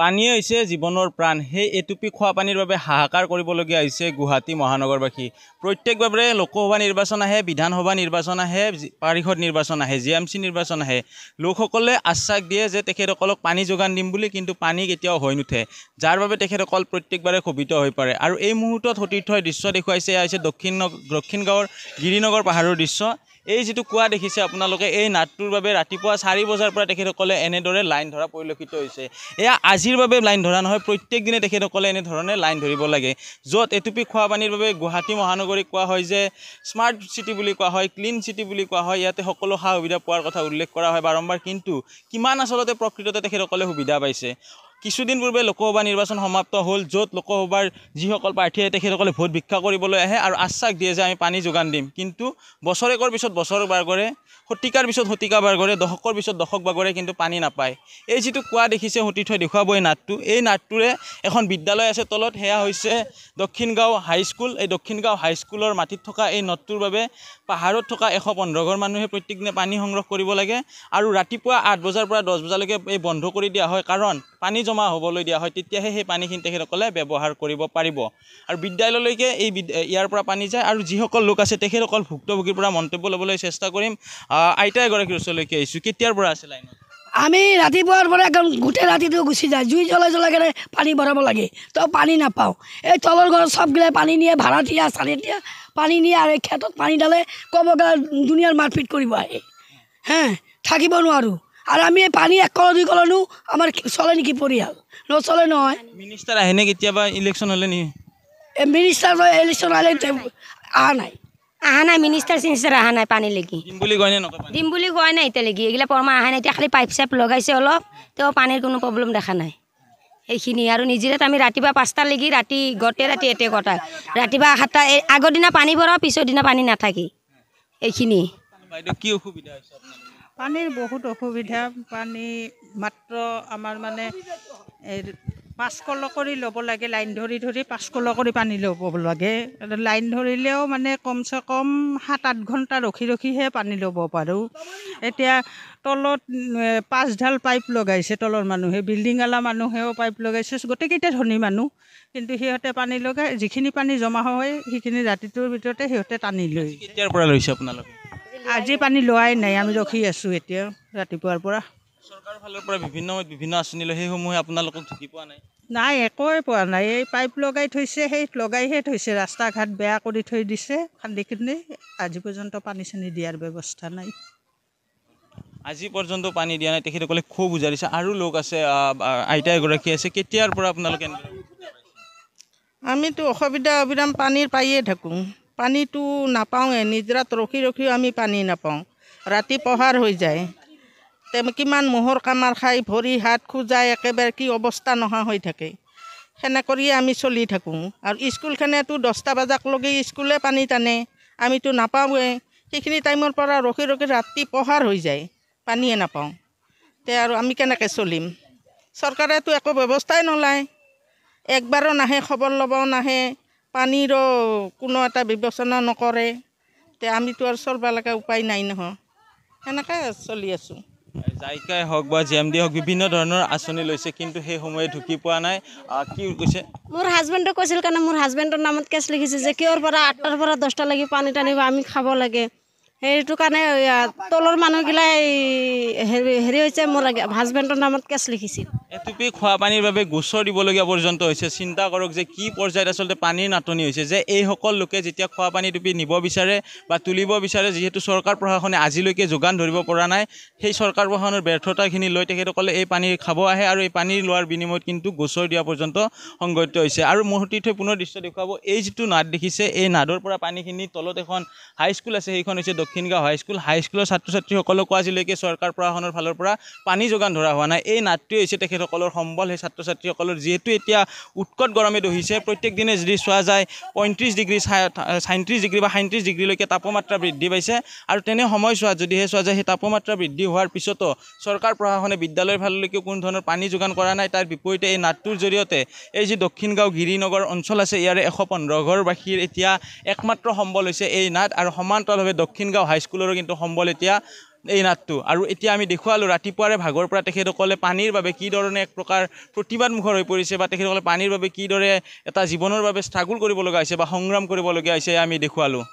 পানীয়ে হৈছে জীৱনৰ প্ৰাণ সেই এটুপি খোৱা পানীৰ বাবে হাহাকাৰ কৰিবলগীয়া হৈছে গুৱাহাটী মহানগৰবাসী প্ৰত্যেকভাৱে লোকসভা নিৰ্বাচন আহে বিধানসভা নিৰ্বাচন আহে পাৰিষদ নিৰ্বাচন আহে জি এম চি নিৰ্বাচন আহে লোকসকলে আশ্বাস দিয়ে যে তেখেতসকলক পানী যোগান দিম বুলি কিন্তু পানী কেতিয়াও হৈ নুঠে যাৰ বাবে তেখেতসকল প্ৰত্যেকবাৰে শোভিত হৈ পৰে আৰু এই মুহূৰ্তত সতীৰ্থই দৃশ্য দেখুৱাইছে এয়া হৈছে দক্ষিণ দক্ষিণগাঁৱৰ গিৰিনগৰ পাহাৰৰ দৃশ্য এই যিটো কোৱা দেখিছে আপোনালোকে এই নাটটোৰ বাবে ৰাতিপুৱা চাৰি বজাৰ পৰা তেখেতসকলে এনেদৰে লাইন ধৰা পৰিলক্ষিত হৈছে এয়া আজিৰ বাবে লাইন ধৰা নহয় প্ৰত্যেক দিনে তেখেতসকলে এনেধৰণে লাইন ধৰিব লাগে য'ত এটুপি খোৱাপানীৰ বাবে গুৱাহাটী মহানগৰীক কোৱা হয় যে স্মাৰ্ট চিটি বুলি কোৱা হয় ক্লিন চিটি বুলি কোৱা হয় ইয়াতে সকলো সা সুবিধা পোৱাৰ কথা উল্লেখ কৰা হয় বাৰম্বাৰ কিন্তু কিমান আচলতে প্ৰকৃততে তেখেতসকলে সুবিধা পাইছে কিছুদিন পূৰ্বে লোকসভা নিৰ্বাচন সমাপ্ত হ'ল য'ত লোকসভাৰ যিসকল প্ৰাৰ্থী আহে তেখেতসকলে ভোট ভিক্ষা কৰিবলৈ আহে আৰু আশ্বাস দিয়ে যে আমি পানী যোগান দিম কিন্তু বছৰেকৰ পিছত বছৰ বাৰ কৰে শতিকাৰ পিছত শতিকা বাৰ কৰে দশকৰ পিছত দশক বাৰ কিন্তু পানী নাপায় এই যিটো কোৱা দেখিছে সুতি থৈ দেখুৱাব এই নাটটো এই নাটটোৰে এখন বিদ্যালয় আছে তলত সেয়া হৈছে দক্ষিণগাঁও হাইস্কুল এই দক্ষিণগাঁও হাইস্কুলৰ মাটিত থকা এই নটটোৰ বাবে পাহাৰত থকা এশ পোন্ধৰ ঘৰ মানুহে প্ৰত্যেকদিনে পানী সংগ্ৰহ কৰিব লাগে আৰু ৰাতিপুৱা আঠ বজাৰ পৰা দহ বজালৈকে এই বন্ধ কৰি দিয়া হয় কাৰণ পানী জমা জমা হ'বলৈ দিয়া হয় তেতিয়াহে সেই পানীখিনি তেখেতসকলে ব্যৱহাৰ কৰিব পাৰিব আৰু বিদ্যালয়লৈকে এই ইয়াৰ পৰা পানী যায় আৰু যিসকল লোক আছে তেখেতসকল ভুক্তভোগীৰ পৰা মন্তব্য ল'বলৈ চেষ্টা কৰিম আইতা এগৰাকীৰ ওচৰলৈকে আহিছোঁ কেতিয়াৰ পৰা আছে লাইনত আমি ৰাতিপুৱাৰ পৰা একদম গোটেই ৰাতিটো গুচি যায় জুই জ্বলাই জ্বলাই কেনে পানী ভৰাব লাগে তো পানী নাপাওঁ এই তলৰ ঘৰত চবগিলাই পানী নিয়ে ভাড়া দিয়া চালি দিয়া পানী নিয়ে আৰু খেতত পানী ডালে ক'ব গ'লে দুনিয়াৰ মাৰপিট কৰিব আহে হে থাকিব নোৱাৰোঁ আৰু আমি পানী এক কল দুই কল নো আমার চলে নেকি পরিয়াল নচলে নয় মিনিষ্টার আহে নাকি কেবা ইলেকশন হলে নি মিনিষ্টার ইলেকশন আহলে আহ নাই আহা নাই মিনিষ্টার সিনিষ্টার আহা নাই পানি লেগি দিম বুলি কয় নাই দিম বুলি কয় নাই এতিয়া লেগি এগুলা পরমা আহা নাই খালি পাইপ চাইপ লগাইছে অলপ তো পানীৰ কোনো প্ৰব্লেম দেখা নাই সেইখিনি আৰু নিজেৰে আমি ৰাতিপুৱা পাঁচটা লেগি ৰাতি গোটেই ৰাতি এটে কটা ৰাতিপুৱা সাতটা এই আগৰ দিনা পানী ভৰাওঁ পিছৰ দিনা পানী নাথাকি এইখিনি বাইদেউ কি অসুবিধা হৈছে পানীৰ বহুত অসুবিধা পানী মাত্ৰ আমাৰ মানে পাঁচ কলহ কৰি ল'ব লাগে লাইন ধৰি ধৰি পাঁচ কলহ কৰি পানী ল'ব লাগে লাইন ধৰিলেও মানে কমচে কম সাত আঠ ঘণ্টা ৰখি ৰখিহে পানী ল'ব পাৰোঁ এতিয়া তলত পাঁচডাল পাইপ লগাইছে তলৰ মানুহে বিল্ডিঙৱালা মানুহেও পাইপ লগাইছে গোটেইকেইটা ধনী মানুহ কিন্তু সিহঁতে পানী লগাই যিখিনি পানী জমা হয় সেইখিনি ৰাতিটোৰ ভিতৰতে সিহঁতে টানি লয় কেতিয়াৰ পৰা লৈছে আপোনালোকে আজি পানী লোৱাই নাই আমি ৰখি আছোঁ এতিয়া ৰাতিপুৱাৰ পৰা চৰকাৰৰ ফালৰ পৰা বিভিন্ন বিভিন্ন আঁচনি লয় সেইসমূহে আপোনালোকক ঢুকি পোৱা নাই নাই একোৱে পোৱা নাই এই পাইপ লগাই থৈছে সেই লগাইহে থৈছে ৰাস্তা ঘাট বেয়া কৰি থৈ দিছে খান্দি খান্দিকিনে আজি পৰ্যন্ত পানী চানী দিয়াৰ ব্যৱস্থা নাই আজি পৰ্যন্ত পানী দিয়া নাই তেখেতসকলে খুব উজাৰিছে আৰু লোক আছে আইতা এগৰাকী আছে কেতিয়াৰ পৰা আপোনালোকে আমিতো অসুবিধা অবিৰাম পানীৰ পায়ে থাকোঁ পানীটো নাপাওঁৱে নিজৰাত ৰখি ৰখিও আমি পানী নাপাওঁ ৰাতি পোহাৰ হৈ যায় কিমান মহৰ কামাৰ খাই ভৰি হাত খোজাই একেবাৰে কি অৱস্থা নোহোৱা হৈ থাকে সেনেকৰিয়ে আমি চলি থাকোঁ আৰু স্কুলখনেতো দহটা বজাক লগে স্কুলে পানী টানে আমিতো নাপাওঁৱে সেইখিনি টাইমৰ পৰা ৰখি ৰখি ৰাতি পোহাৰ হৈ যায় পানীয়ে নাপাওঁ তে আৰু আমি কেনেকৈ চলিম চৰকাৰেতো একো ব্যৱস্থাই নলয় একবাৰো নাহে খবৰ ল'বও নাহে পানীৰো কোনো এটা বিবেচনা নকৰে তে আমিতো আৰু চলিব লাগে উপায় নাই নহয় সেনেকৈ চলি আছোঁ জাইকাই হওক বা জি এম ডি হওক বিভিন্ন ধৰণৰ আঁচনি লৈছে কিন্তু সেই সময়ত ঢুকি পোৱা নাই কি কৈছে মোৰ হাজবেণ্ডে কৈছিল কাৰণে মোৰ হাজবেণ্ডৰ নামত কেছ লিখিছে যে কিয়ৰ পৰা আঠটাৰ পৰা দহটালৈকে পানী টানিব আমি খাব লাগে সেইটো কাৰণে তলৰ মানুহগিলাই হেৰি হেৰি হৈছে মোৰ হাজবেণ্ডৰ নামত কেছ লিখিছিল এটুপি খোৱা পানীৰ বাবে গোচৰ দিবলগীয়া পৰ্যন্ত হৈছে চিন্তা কৰক যে কি পৰ্যায়ত আচলতে পানীৰ নাটনি হৈছে যে এইসকল লোকে যেতিয়া খোৱা পানী টুপি নিব বিচাৰে বা তুলিব বিচাৰে যিহেতু চৰকাৰ প্ৰশাসনে আজিলৈকে যোগান ধৰিব পৰা নাই সেই চৰকাৰ প্ৰশাসনৰ ব্যৰ্থতাখিনি লৈ তেখেতসকলে এই পানী খাব আহে আৰু এই পানী লোৱাৰ বিনিময়ত কিন্তু গোচৰ দিয়া পৰ্যন্ত সংঘটিত হৈছে আৰু মূৰ্তিটোৱে পুনৰ দৃশ্য দেখুৱাব এই যিটো নাদ দেখিছে এই নাদৰ পৰা পানীখিনি তলত এখন হাইস্কুল আছে সেইখন হৈছে দক্ষিণ দক্ষিণ গাঁও হাইস্কুল হাইস্কুলৰ ছাত্ৰ ছাত্ৰীসকলক কোৱা আজিলৈকে চৰকাৰ প্ৰশাসনৰ ফালৰ পৰা পানী যোগান ধৰা হোৱা নাই এই নাটটোৱে হৈছে তেখেতসকলৰ সম্বল সেই ছাত্ৰ ছাত্ৰীসকলৰ যিহেতু এতিয়া উৎকট গৰমে দহিছে প্ৰত্যেক দিনে যদি চোৱা যায় পঁয়ত্ৰিছ ডিগ্ৰী চাইত্ৰিছ ডিগ্ৰী বা সাঁত্ৰিছ ডিগ্ৰীলৈকে তাপমাত্ৰা বৃদ্ধি পাইছে আৰু তেনে সময়ছোৱাত যদিহে চোৱা যায় সেই তাপমাত্ৰা বৃদ্ধি হোৱাৰ পিছতো চৰকাৰ প্ৰশাসনে বিদ্যালয়ৰ ফাললৈকে কোনো ধৰণৰ পানী যোগান কৰা নাই তাৰ বিপৰীতে এই নাটটোৰ জৰিয়তে এই যি দক্ষিণ গাঁও গিৰিনগৰ অঞ্চল আছে ইয়াৰে এশ পোন্ধৰ ঘৰবাসীৰ এতিয়া একমাত্ৰ সম্বল হৈছে এই নাট আৰু সমান্তৰালভাৱে দক্ষিণ মৰিগাঁও হাইস্কুলৰো কিন্তু সম্বল এতিয়া এই নাটটো আৰু এতিয়া আমি দেখুৱালোঁ ৰাতিপুৱাৰে ভাগৰ পৰা তেখেতসকলে পানীৰ বাবে কি ধৰণে এক প্ৰকাৰ প্ৰতিবাদমুখৰ হৈ পৰিছে বা তেখেতসকলে পানীৰ বাবে কিদৰে এটা জীৱনৰ বাবে ষ্ট্ৰাগুল কৰিবলগা হৈছে বা সংগ্ৰাম কৰিবলগীয়া হৈছে আমি দেখুৱালোঁ